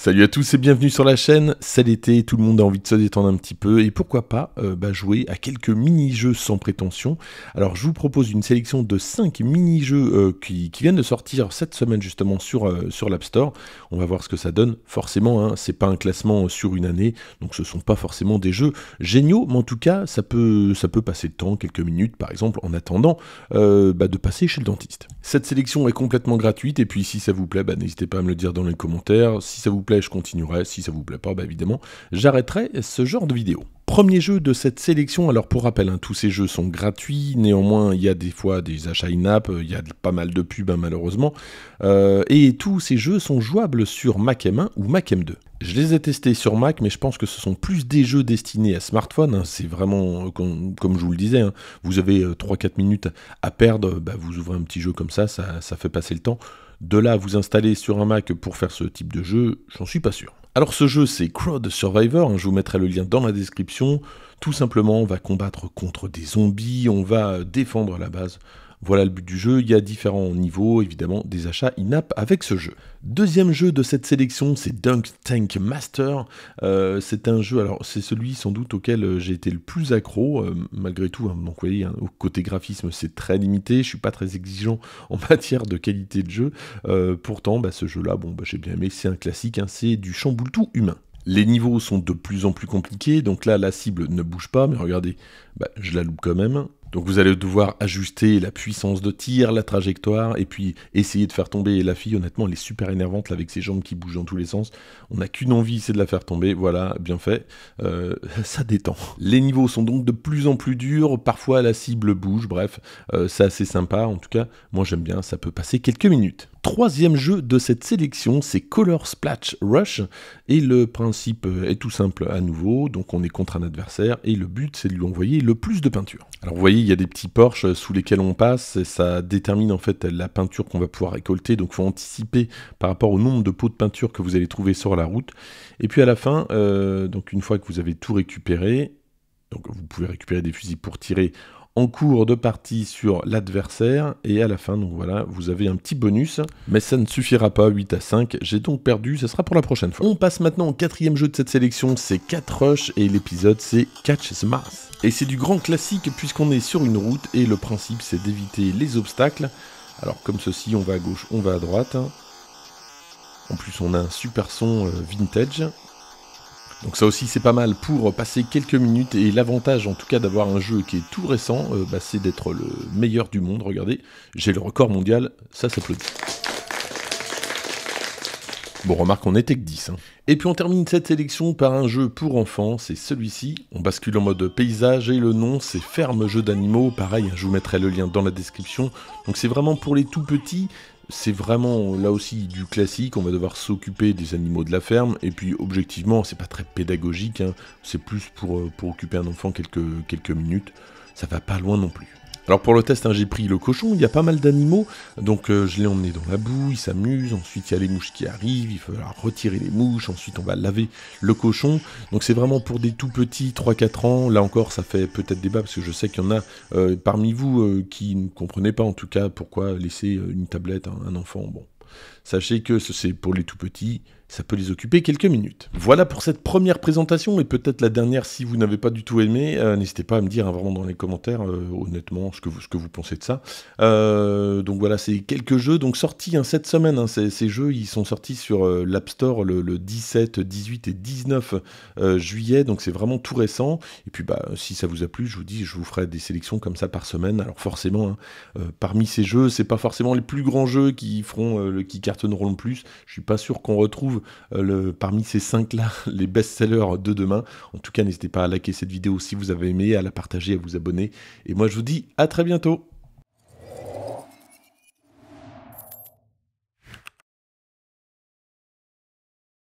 Salut à tous et bienvenue sur la chaîne, c'est l'été, tout le monde a envie de se détendre un petit peu et pourquoi pas euh, bah, jouer à quelques mini-jeux sans prétention. Alors je vous propose une sélection de 5 mini-jeux euh, qui, viennent de sortir cette semaine justement sur, euh, sur l'App Store. On va voir ce que ça donne. Forcément, hein, c'est pas un classement sur une année, donc ce sont pas forcément des jeux géniaux, mais en tout cas ça peut, ça peut passer le temps, quelques minutes par exemple, en attendant bah, de passer chez le dentiste. Cette sélection est complètement gratuite et puis si ça vous plaît, bah, n'hésitez pas à me le dire dans les commentaires. Si ça vous je continuerai. Si ça vous plaît pas, bah, évidemment, j'arrêterai ce genre de vidéo. Premier jeu de cette sélection, alors pour rappel, hein, tous ces jeux sont gratuits, néanmoins il y a des fois des achats in-app, il y a pas mal de pubs hein, malheureusement, euh, et tous ces jeux sont jouables sur Mac M1 ou Mac M2. Je les ai testés sur Mac, mais je pense que ce sont plus des jeux destinés à smartphone. Hein. C'est vraiment, euh, comme, je vous le disais, vous avez 3-4 euh, minutes à perdre, bah, vous ouvrez un petit jeu comme ça, ça fait passer le temps. De là, vous installer sur un Mac pour faire ce type de jeu, j'en suis pas sûr. Alors ce jeu c'est Crowd Survivor, hein, je vous mettrai le lien dans la description. Tout simplement, on va combattre contre des zombies, on va défendre la base voilà le but du jeu, il y a différents niveaux évidemment des achats in-app avec ce jeu. Deuxième jeu de cette sélection, c'est Dunk Tank Master. Euh, c'est un jeu, alors c'est celui sans doute auquel euh, j'ai été le plus accro, euh, malgré tout. Hein. donc vous voyez, hein, au côté graphisme, c'est très limité. Je suis pas très exigeant en matière de qualité de jeu. pourtant, bah, ce jeu-là, bon, bah, j'ai bien aimé. C'est un classique. Hein. c'est du chamboule humain. Les niveaux sont de plus en plus compliqués, donc là la cible ne bouge pas, mais regardez, bah, je la loupe quand même. Donc vous allez devoir ajuster la puissance de tir, la trajectoire, et puis essayer de faire tomber la fille. Honnêtement, elle est super énervante avec ses jambes qui bougent dans tous les sens. On n'a qu'une envie, c'est de la faire tomber. Voilà, bien fait. Euh, ça détend. Les niveaux sont donc de plus en plus durs. Parfois la cible bouge. Bref, euh, c'est assez sympa. En tout cas, moi j'aime bien. Ça peut passer quelques minutes troisième jeu de cette sélection, c'est Color Splash Rush, et le principe est tout simple à nouveau, donc on est contre un adversaire, et le but c'est de lui envoyer le plus de peinture. Alors vous voyez, il y a des petits porches euh, sous lesquels on passe, et ça détermine en fait la peinture qu'on va pouvoir récolter, donc il faut anticiper par rapport au nombre de pots de peinture que vous allez trouver sur la route, et puis à la fin, euh, donc une fois que vous avez tout récupéré, donc vous pouvez récupérer des fusils pour tirer en cours de partie sur l'adversaire. Et à la fin, donc voilà, vous avez un petit bonus. Mais ça ne suffira pas, 8 à 5. J'ai donc perdu, ça sera pour la prochaine fois. On passe maintenant au quatrième jeu de cette sélection, c'est 4 Rush. Et l'épisode, c'est Catch Smart Et c'est du grand classique puisqu'on est sur une route et le principe, c'est d'éviter les obstacles. Alors comme ceci, on va à gauche, on va à droite. En plus, on a un super son euh, vintage donc ça aussi c'est pas mal pour passer quelques minutes et l'avantage en tout cas d'avoir un jeu qui est tout récent, euh, bah, c'est d'être le meilleur du monde. Regardez, j'ai le record mondial, ça s'applaudit. Bon, remarque, on était que 10. Hein. Et puis on termine cette sélection par un jeu pour enfants, c'est celui-ci. On bascule en mode paysage et le nom, c'est Ferme Jeu d'animaux. Pareil, hein, je vous mettrai le lien dans la description. Donc c'est vraiment pour les tout petits, c'est vraiment là aussi du classique, on va devoir s'occuper des animaux de la ferme, et puis objectivement, c'est pas très pédagogique, hein. c'est plus pour, euh, pour occuper un enfant quelques, quelques minutes, ça va pas loin non plus. Alors pour le test, hein, j'ai pris le cochon, il y a pas mal d'animaux, donc euh, je l'ai emmené dans la boue, il s'amuse, ensuite il y a les mouches qui arrivent, il falloir retirer les mouches, ensuite on va laver le cochon. Donc c'est vraiment pour des tout petits, 3-4 ans, là encore ça fait peut-être débat parce que je sais qu'il y en a euh, parmi vous euh, qui ne comprenaient pas en tout cas pourquoi laisser une tablette à un enfant. Bon, sachez que c'est pour les tout petits, ça peut les occuper quelques minutes. Voilà pour cette première présentation et peut-être la dernière si vous n'avez pas du tout aimé. Euh, n'hésitez pas à me dire hein, vraiment dans les commentaires euh, honnêtement ce que, vous, pensez de ça. Euh, donc voilà, c'est quelques jeux donc sortis hein, cette semaine. Hein, ces, jeux ils sont sortis sur l'App Store le, 17, 18 et 19 juillet. Donc c'est vraiment tout récent. Et puis bah, si ça vous a plu, je vous dis, je vous ferai des sélections comme ça par semaine. Alors forcément, parmi ces jeux, c'est pas forcément les plus grands jeux qui feront qui cartonneront le plus. Je suis pas sûr qu'on retrouve euh, parmi ces 5-là les best-sellers de demain. En tout cas, n'hésitez pas à liker cette vidéo si vous avez aimé, à la partager, à vous abonner. Et moi, je vous dis à très bientôt.